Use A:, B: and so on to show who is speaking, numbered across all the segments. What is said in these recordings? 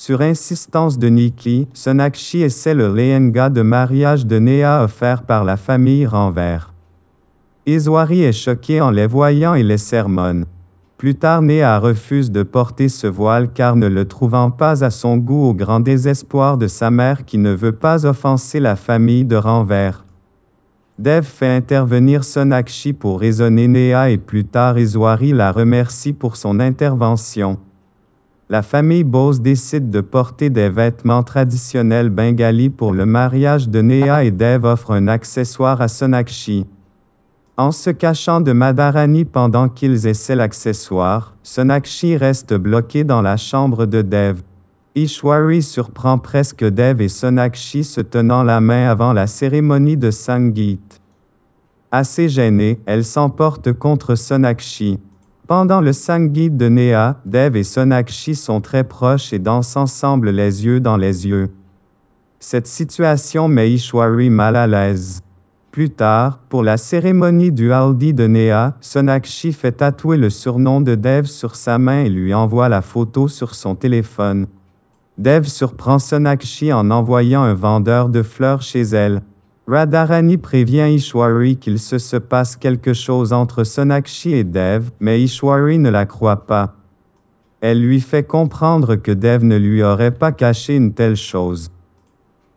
A: sur insistance de Niki, Sonakshi essaie le lehenga de mariage de Néa offert par la famille Renvers. Iswari est choqué en les voyant et les sermonne. Plus tard, Néa refuse de porter ce voile car ne le trouvant pas à son goût au grand désespoir de sa mère qui ne veut pas offenser la famille de Renvers. Dev fait intervenir Sonakshi pour raisonner Néa et plus tard Iswari la remercie pour son intervention la famille Bose décide de porter des vêtements traditionnels bengalis pour le mariage de Nea et Dev offre un accessoire à Sonakshi. En se cachant de Madarani pendant qu'ils essaient l'accessoire, Sonakshi reste bloqué dans la chambre de Dev. Ishwari surprend presque Dev et Sonakshi se tenant la main avant la cérémonie de Sangeet. Assez gênée, elle s'emporte contre Sonakshi. Pendant le guide de Néa, Dev et Sonakshi sont très proches et dansent ensemble les yeux dans les yeux. Cette situation met Ishwari mal à l'aise. Plus tard, pour la cérémonie du Haldi de Néa, Sonakshi fait tatouer le surnom de Dev sur sa main et lui envoie la photo sur son téléphone. Dev surprend Sonakshi en envoyant un vendeur de fleurs chez elle. Radharani prévient Ishwari qu'il se, passe quelque chose entre Sonakshi et Dev, mais Ishwari ne la croit pas. Elle lui fait comprendre que Dev ne lui aurait pas caché une telle chose.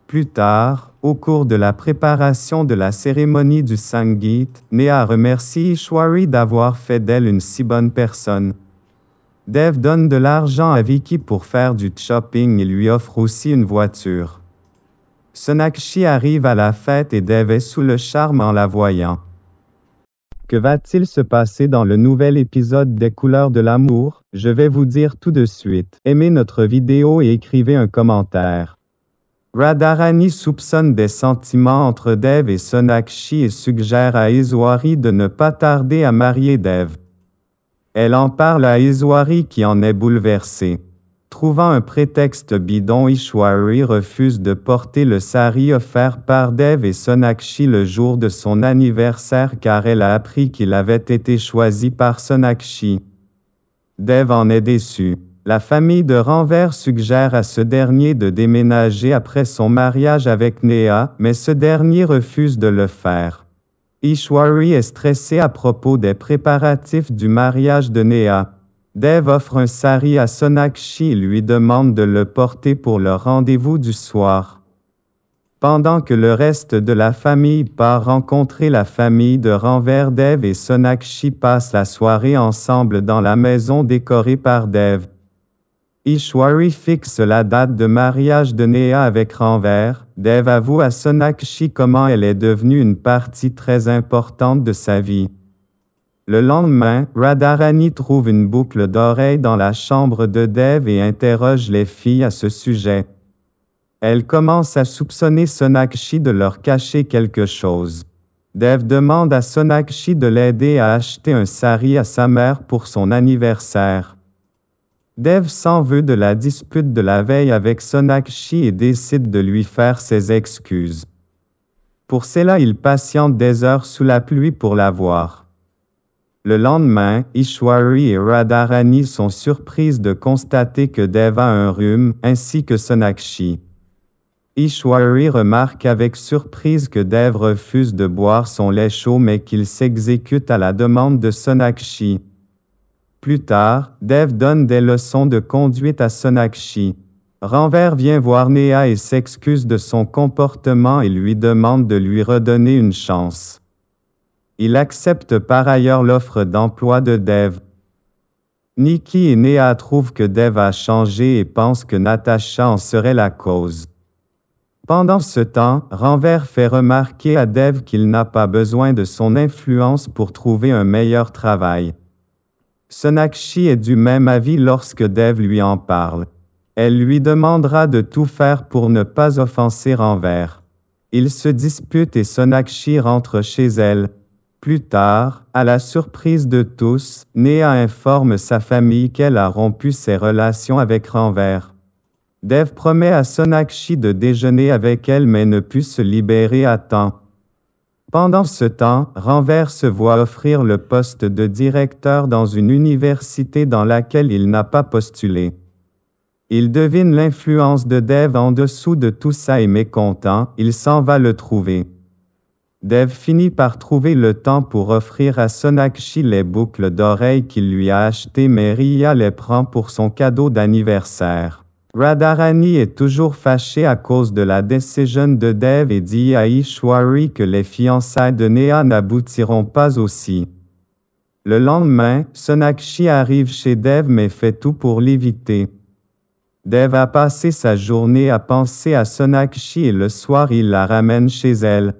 A: Plus tard, au cours de la préparation de la cérémonie du sangit, Nea remercie Ishwari d'avoir fait d'elle une si bonne personne. Dev donne de l'argent à Vicky pour faire du shopping et lui offre aussi une voiture. Sonakshi arrive à la fête et Dev est sous le charme en la voyant. Que va-t-il se passer dans le nouvel épisode des couleurs de l'amour Je vais vous dire tout de suite. Aimez notre vidéo et écrivez un commentaire. Radharani soupçonne des sentiments entre Dev et Sonakshi et suggère à Iswari de ne pas tarder à marier Dev. Elle en parle à Iswari qui en est bouleversée trouvant un prétexte bidon, Ishwari refuse de porter le sari offert par Dev et Sonakshi le jour de son anniversaire car elle a appris qu'il avait été choisi par Sonakshi. Dev en est déçu. La famille de Renvers suggère à ce dernier de déménager après son mariage avec Néa, mais ce dernier refuse de le faire. Ishwari est stressé à propos des préparatifs du mariage de Néa. Dev offre un sari à Sonakshi et lui demande de le porter pour le rendez-vous du soir. Pendant que le reste de la famille part rencontrer la famille de Renvers Dev et Sonakshi passent la soirée ensemble dans la maison décorée par Dev. Ishwari fixe la date de mariage de Néa avec Renvers, Dev avoue à Sonakshi comment elle est devenue une partie très importante de sa vie. Le lendemain, Radharani trouve une boucle d'oreille dans la chambre de Dev et interroge les filles à ce sujet. Elle commence à soupçonner Sonakshi de leur cacher quelque chose. Dev demande à Sonakshi de l'aider à acheter un sari à sa mère pour son anniversaire. Dev s'en veut de la dispute de la veille avec Sonakshi et décide de lui faire ses excuses. Pour cela, il patiente des heures sous la pluie pour la voir. Le lendemain, Ishwari et Radharani sont surprises de constater que Dev a un rhume, ainsi que Sonakshi. Ishwari remarque avec surprise que Dev refuse de boire son lait chaud mais qu'il s'exécute à la demande de Sonakshi. Plus tard, Dev donne des leçons de conduite à Sonakshi. Ranver vient voir Nea et s'excuse de son comportement et lui demande de lui redonner une chance. Il accepte par ailleurs l'offre d'emploi de Dev. Nikki et Néa trouvent que Dev a changé et pensent que Natasha en serait la cause. Pendant ce temps, Renvers fait remarquer à Dev qu'il n'a pas besoin de son influence pour trouver un meilleur travail. Sonakshi est du même avis lorsque Dev lui en parle. Elle lui demandera de tout faire pour ne pas offenser Renvers. Ils se disputent et Sonakshi rentre chez elle. Plus tard, à la surprise de tous, Néa informe sa famille qu'elle a rompu ses relations avec Renvers. Dev promet à Sonakshi de déjeuner avec elle mais ne put se libérer à temps. Pendant ce temps, Renvers se voit offrir le poste de directeur dans une université dans laquelle il n'a pas postulé. Il devine l'influence de Dev en dessous de tout ça et mécontent, il s'en va le trouver. Dev finit par trouver le temps pour offrir à Sonakshi les boucles d'oreilles qu'il lui a achetées mais Ria les prend pour son cadeau d'anniversaire. Radharani est toujours fâchée à cause de la décision de Dev et dit à Ishwari que les fiançailles de Neha n'aboutiront pas aussi. Le lendemain, Sonakshi arrive chez Dev mais fait tout pour l'éviter. Dev a passé sa journée à penser à Sonakshi et le soir il la ramène chez elle.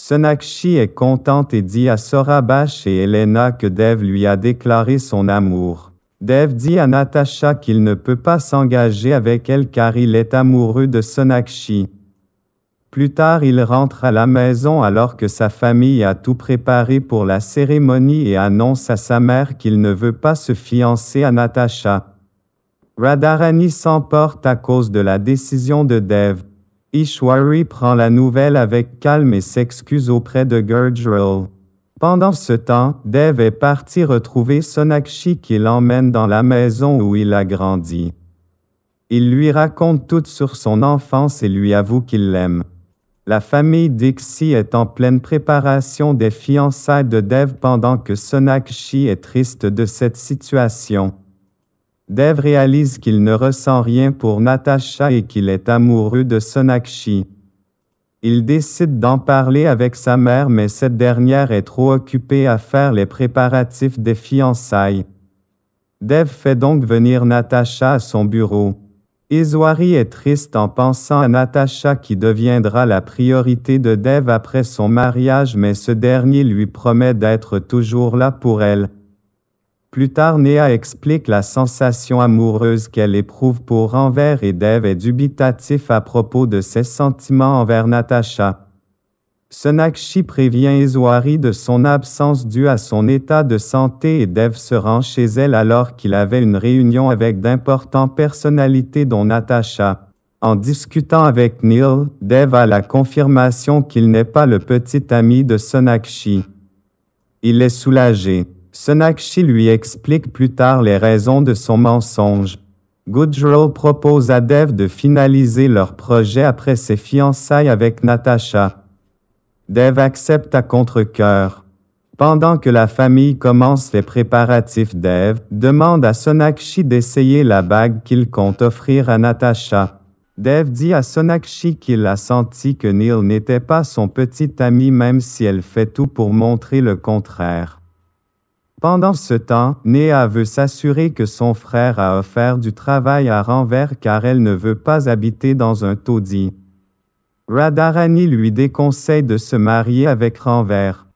A: Sonakshi est contente et dit à Sorabash et Elena que Dev lui a déclaré son amour. Dev dit à Natasha qu'il ne peut pas s'engager avec elle car il est amoureux de Sonakshi. Plus tard, il rentre à la maison alors que sa famille a tout préparé pour la cérémonie et annonce à sa mère qu'il ne veut pas se fiancer à Natasha. Radharani s'emporte à cause de la décision de Dev. Ishwari prend la nouvelle avec calme et s'excuse auprès de Gurjral. Pendant ce temps, Dev est parti retrouver Sonakshi qui l'emmène dans la maison où il a grandi. Il lui raconte tout sur son enfance et lui avoue qu'il l'aime. La famille Dixie est en pleine préparation des fiançailles de Dev pendant que Sonakshi est triste de cette situation. Dev réalise qu'il ne ressent rien pour Natasha et qu'il est amoureux de Sonakshi. Il décide d'en parler avec sa mère mais cette dernière est trop occupée à faire les préparatifs des fiançailles. Dev fait donc venir Natacha à son bureau. Iswari est triste en pensant à Natacha qui deviendra la priorité de Dev après son mariage mais ce dernier lui promet d'être toujours là pour elle. Plus tard, Néa explique la sensation amoureuse qu'elle éprouve pour envers et Dev est dubitatif à propos de ses sentiments envers Natacha. Sonakshi prévient Izwari de son absence due à son état de santé et Dev se rend chez elle alors qu'il avait une réunion avec d'importantes personnalités dont Natacha. En discutant avec Neil, Dev a la confirmation qu'il n'est pas le petit ami de Sonakshi. Il est soulagé. Sonakshi lui explique plus tard les raisons de son mensonge. Goodrell propose à Dev de finaliser leur projet après ses fiançailles avec Natasha. Dev accepte à contre coeur Pendant que la famille commence les préparatifs, Dev demande à Sonakshi d'essayer la bague qu'il compte offrir à Natasha. Dev dit à Sonakshi qu'il a senti que Neil n'était pas son petit ami même si elle fait tout pour montrer le contraire. Pendant ce temps, Néa veut s'assurer que son frère a offert du travail à Renvers car elle ne veut pas habiter dans un taudis. Radharani lui déconseille de se marier avec Renvers.